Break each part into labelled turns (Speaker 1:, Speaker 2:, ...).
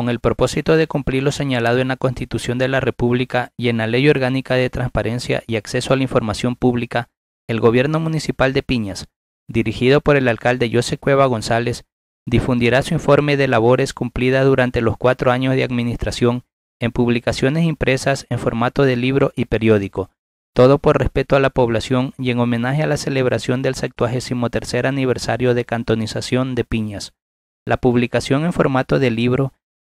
Speaker 1: con el propósito de cumplir lo señalado en la Constitución de la República y en la Ley Orgánica de Transparencia y Acceso a la Información Pública, el Gobierno Municipal de Piñas, dirigido por el alcalde José Cueva González, difundirá su informe de labores cumplidas durante los cuatro años de administración en publicaciones impresas en formato de libro y periódico, todo por respeto a la población y en homenaje a la celebración del 73 aniversario de cantonización de Piñas. La publicación en formato de libro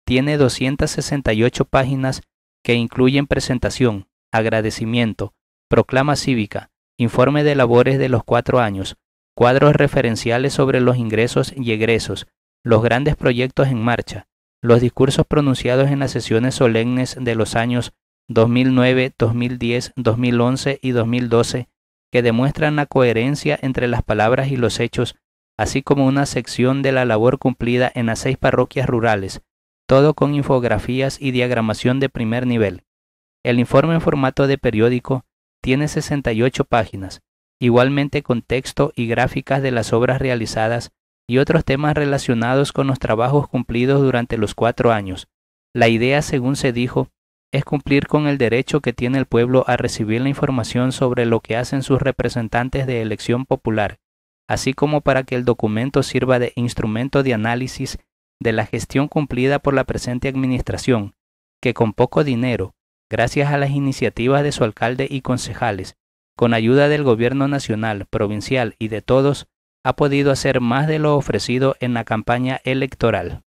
Speaker 1: tiene 268 páginas que incluyen presentación, agradecimiento, proclama cívica, informe de labores de los cuatro años, cuadros referenciales sobre los ingresos y egresos, los grandes proyectos en marcha, los discursos pronunciados en las sesiones solemnes de los años 2009, 2010, 2011 y 2012, que demuestran la coherencia entre las palabras y los hechos, así como una sección de la labor cumplida en las seis parroquias rurales, todo con infografías y diagramación de primer nivel. El informe en formato de periódico tiene 68 páginas, igualmente con texto y gráficas de las obras realizadas y otros temas relacionados con los trabajos cumplidos durante los cuatro años. La idea, según se dijo, es cumplir con el derecho que tiene el pueblo a recibir la información sobre lo que hacen sus representantes de elección popular, así como para que el documento sirva de instrumento de análisis de la gestión cumplida por la presente administración, que con poco dinero, gracias a las iniciativas de su alcalde y concejales, con ayuda del gobierno nacional, provincial y de todos, ha podido hacer más de lo ofrecido en la campaña electoral.